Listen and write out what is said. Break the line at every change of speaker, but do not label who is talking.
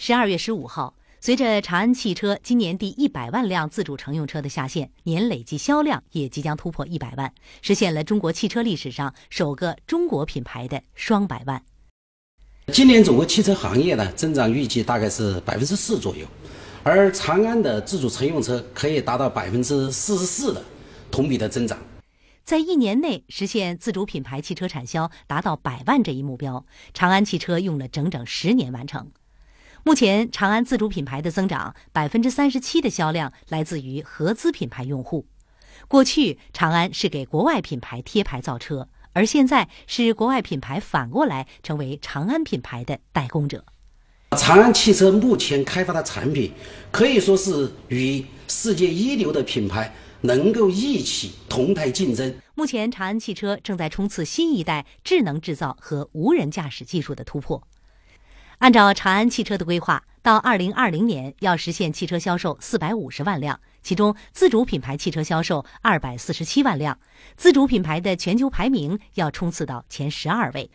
十二月十五号，随着长安汽车今年第一百万辆自主乘用车的下线，年累计销量也即将突破一百万，实现了中国汽车历史上首个中国品牌的双百万。
今年整个汽车行业呢增长预计大概是百分之四左右，而长安的自主乘用车可以达到百分之四十四的同比的增长。
在一年内实现自主品牌汽车产销达到百万这一目标，长安汽车用了整整十年完成。目前，长安自主品牌的增长，百分之三十七的销量来自于合资品牌用户。过去，长安是给国外品牌贴牌造车，而现在是国外品牌反过来成为长安品牌的代工者。长
安汽车目前开发的产品，可以说是与世界一流的品牌能够一起同台竞争。
目前，长安汽车正在冲刺新一代智能制造和无人驾驶技术的突破。按照长安汽车的规划，到二零二零年要实现汽车销售四百五十万辆，其中自主品牌汽车销售二百四十七万辆，自主品牌的全球排名要冲刺到前十二位。